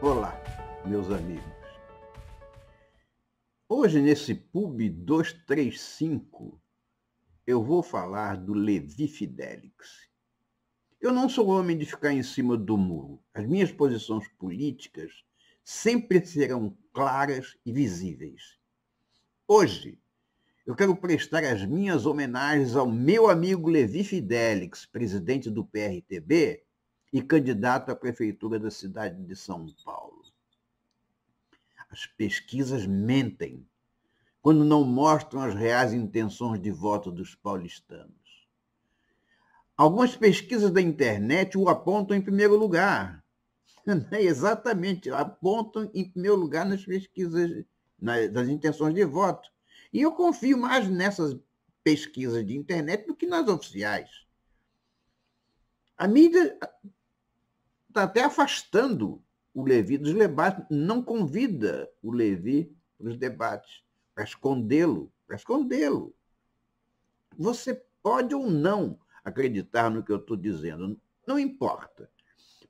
Olá, meus amigos. Hoje, nesse PUB 235, eu vou falar do Levi Fidelix. Eu não sou homem de ficar em cima do muro. As minhas posições políticas sempre serão claras e visíveis. Hoje, eu quero prestar as minhas homenagens ao meu amigo Levi Fidelix, presidente do PRTB, e candidato à prefeitura da cidade de São Paulo. As pesquisas mentem quando não mostram as reais intenções de voto dos paulistanos. Algumas pesquisas da internet o apontam em primeiro lugar. Né? Exatamente, apontam em primeiro lugar nas pesquisas das intenções de voto. E eu confio mais nessas pesquisas de internet do que nas oficiais. A mídia está até afastando o Levi dos debates, não convida o Levi para os debates, para escondê-lo, para escondê-lo. Você pode ou não acreditar no que eu estou dizendo, não importa,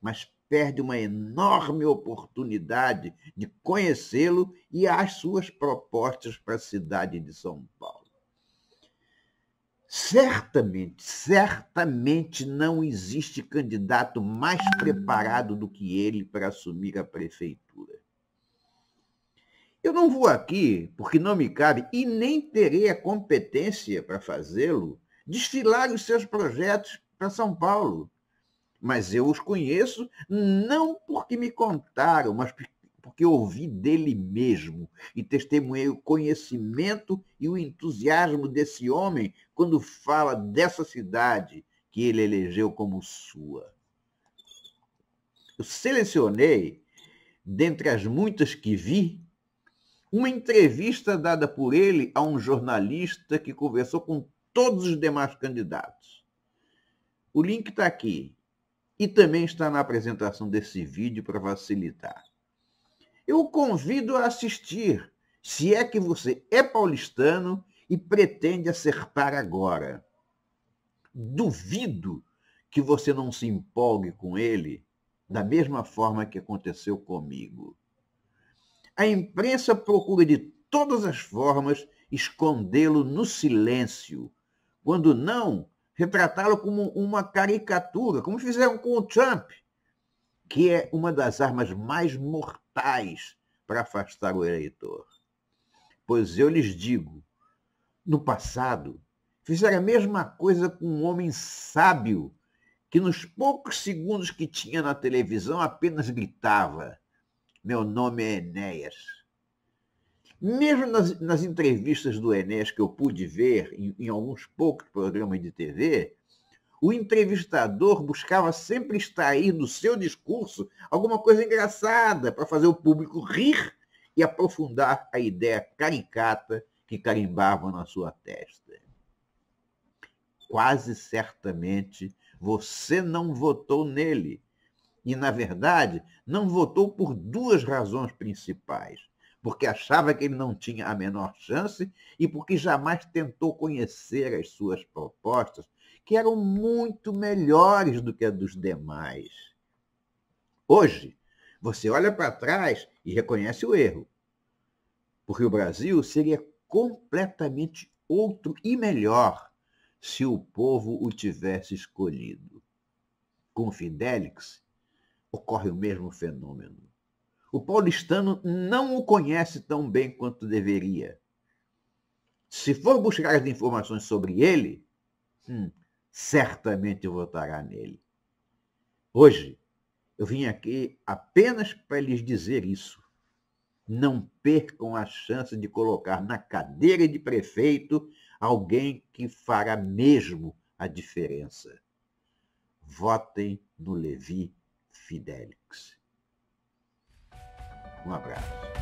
mas perde uma enorme oportunidade de conhecê-lo e as suas propostas para a cidade de São Paulo. Certamente, certamente não existe candidato mais preparado do que ele para assumir a prefeitura. Eu não vou aqui, porque não me cabe e nem terei a competência para fazê-lo, desfilar os seus projetos para São Paulo. Mas eu os conheço não porque me contaram, mas porque ouvi dele mesmo e testemunhei o conhecimento e o entusiasmo desse homem quando fala dessa cidade que ele elegeu como sua. Eu selecionei, dentre as muitas que vi, uma entrevista dada por ele a um jornalista que conversou com todos os demais candidatos. O link está aqui e também está na apresentação desse vídeo para facilitar. Eu o convido a assistir, se é que você é paulistano e pretende acertar agora. Duvido que você não se empolgue com ele da mesma forma que aconteceu comigo. A imprensa procura de todas as formas escondê-lo no silêncio, quando não retratá-lo como uma caricatura, como fizeram com o Trump, que é uma das armas mais mortais para afastar o eleitor. Pois eu lhes digo, no passado, fizeram a mesma coisa com um homem sábio que nos poucos segundos que tinha na televisão apenas gritava: Meu nome é Enéas. Mesmo nas, nas entrevistas do Enéas que eu pude ver em, em alguns poucos programas de TV, o entrevistador buscava sempre extrair do seu discurso alguma coisa engraçada para fazer o público rir e aprofundar a ideia caricata que carimbava na sua testa. Quase certamente você não votou nele. E, na verdade, não votou por duas razões principais. Porque achava que ele não tinha a menor chance e porque jamais tentou conhecer as suas propostas que eram muito melhores do que a dos demais. Hoje, você olha para trás e reconhece o erro, porque o Brasil seria completamente outro e melhor se o povo o tivesse escolhido. Com o Fidelix, ocorre o mesmo fenômeno. O paulistano não o conhece tão bem quanto deveria. Se for buscar as informações sobre ele, hum, certamente votará nele. Hoje, eu vim aqui apenas para lhes dizer isso. Não percam a chance de colocar na cadeira de prefeito alguém que fará mesmo a diferença. Votem no Levi Fidelix. Um abraço.